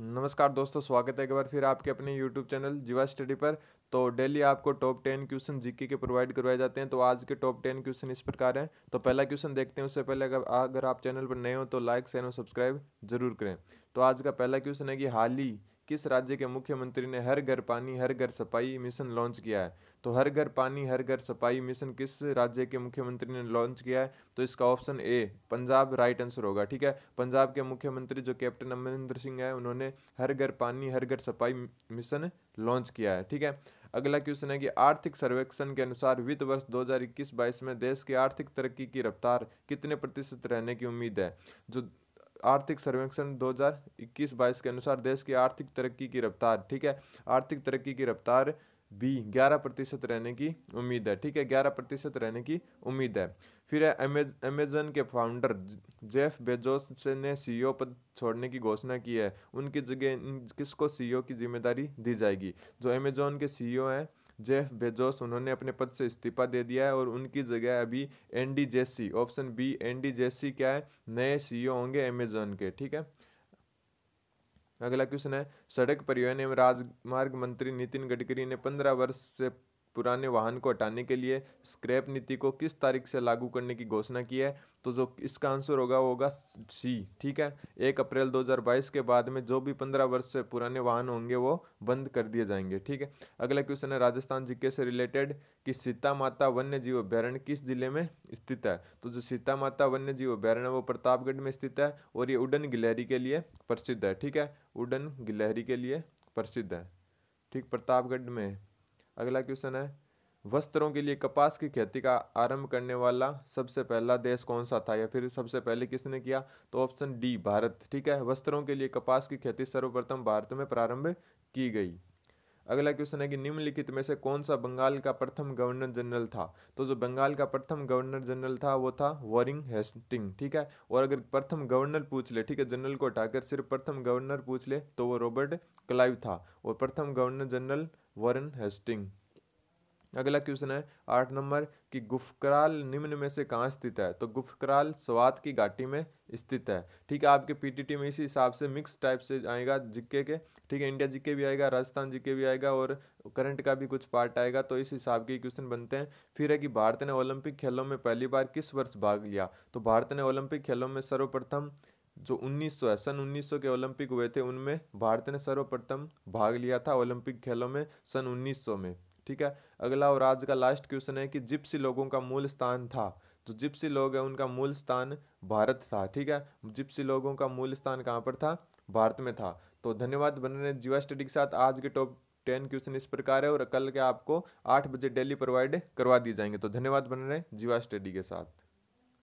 नमस्कार दोस्तों स्वागत है एक बार फिर आपके अपने YouTube चैनल जीवा स्टडी पर तो डेली आपको टॉप टेन क्वेश्चन जीके के प्रोवाइड करवाए जाते हैं तो आज के टॉप टेन क्वेश्चन इस प्रकार हैं तो पहला क्वेश्चन देखते हैं उससे पहले अगर अगर आप चैनल पर नए हो तो लाइक शेयर और सब्सक्राइब जरूर करें तो आज का पहला क्वेश्चन है कि हाल ही किस राज्य के मुख्यमंत्री ने हर घर पानी हर घर सफाई मिशन लॉन्च किया है तो हर घर पानी हर घर सफाई मिशन किस राज्य के मुख्यमंत्री ने लॉन्च किया है तो इसका option A Punjab right answer होगा ठीक है पंजाब के मुख्यमंत्री जो कैप्टन अमरिंदर सिंह है उन्होंने हर घर पानी हर घर सफाई मिशन लॉन्च किया है ठीक है अगला क्वेश्चन है कि आर्थिक सर्वेक्षण के अनुसार वित्त वर्ष 2021-22 में देश की आर्थिक तरक्की की रफ्तार कितने प्रतिशत रहने की उम्मीद है जो आर्थिक सर्वेक्षण 2021-22 के अनुसार देश की आर्थिक तरक्की की रफ्तार ठीक है आर्थिक तरक्की की रफ्तार भी ग्यारह प्रतिशत रहने की उम्मीद है ठीक है ग्यारह प्रतिशत रहने की उम्मीद है फिर है अमेजन के फाउंडर जेफ बेजोस से ने सीईओ पद छोड़ने की घोषणा की है उनकी जगह किसको सीईओ की जिम्मेदारी दी जाएगी जो अमेजोन के सीईओ हैं जेफ बेजोस उन्होंने अपने पद से इस्तीफा दे दिया है और उनकी जगह अभी N D JC option B N D JC क्या है नए सीईओ e होंगे अमेजोन के ठीक है अगला क्वेश्चन है सड़क परिवहन एवं राजमार्ग मंत्री नितिन गडकरी ने पंद्रह वर्ष से पुराने वाहन को हटाने के लिए स्क्रैप नीति को किस तारीख से लागू करने की घोषणा की है तो जो इसका आंसर होगा वो होगा सी ठीक है एक अप्रैल 2022 के बाद में जो भी 15 वर्ष से पुराने वाहन होंगे वो बंद कर दिए जाएंगे ठीक है अगला क्वेश्चन है राजस्थान जिक्के से रिलेटेड कि सीता माता वन्य जीव अभ्यारण्य किस जिले में स्थित है तो जो सीता माता वन्य जीव अभ्यारण्य वो प्रतापगढ़ में स्थित है और ये उडन गिलहरी के लिए प्रसिद्ध है ठीक है उडन गिलहरी के लिए प्रसिद्ध है ठीक प्रतापगढ़ में अगला क्वेश्चन है वस्त्रों के लिए कपास की खेती का आरंभ करने वाला सबसे पहला देश कौन सा था या फिर सबसे पहले किसने किया तो ऑप्शन डी भारत ठीक है वस्त्रों के लिए कपास की खेती सर्वप्रथम भारत में प्रारंभ की गई अगला क्वेश्चन है कि निम्नलिखित में से कौन सा बंगाल का प्रथम गवर्नर जनरल था तो जो बंगाल का प्रथम गवर्नर जनरल था वो था वॉरिंग हेस्टिंग ठीक है और अगर प्रथम गवर्नर पूछ ले ठीक है जनरल को हटाकर सिर्फ प्रथम गवर्नर पूछ ले तो वो रॉबर्ट क्लाइव था और प्रथम गवर्नर जनरल वॉरन हेस्टिंग अगला क्वेश्चन है आठ नंबर कि गुफकराल निम्न में से कहाँ स्थित है तो गुफकराल स्वात की घाटी में स्थित है ठीक है आपके पीटीटी में इसी हिसाब से मिक्स टाइप से आएगा जिक्के के ठीक है इंडिया जिक्के भी आएगा राजस्थान जिक्के भी आएगा और करंट का भी कुछ पार्ट आएगा तो इस हिसाब के क्वेश्चन बनते हैं फिर है कि भारत ने ओलंपिक खेलों में पहली बार किस वर्ष भाग लिया तो भारत ने ओलंपिक खेलों में सर्वप्रथम जो 1900 है सन 1900 के ओलंपिक हुए थे उनमें भारत ने सर्वप्रथम भाग लिया था ओलंपिक खेलों में सन 1900 में ठीक है अगला और आज का लास्ट क्वेश्चन है कि जिप्सी लोगों का मूल स्थान था जो जिप्सी लोग हैं उनका मूल स्थान भारत था ठीक है जिप्सी लोगों का मूल स्थान कहाँ पर था भारत में था तो धन्यवाद बनने जीवा स्टडी के साथ आज के टॉप टेन क्वेश्चन इस प्रकार है और कल के आपको आठ बजे डेली प्रोवाइड करवा दिए जाएंगे तो धन्यवाद बन रहे जीवा स्टडी के साथ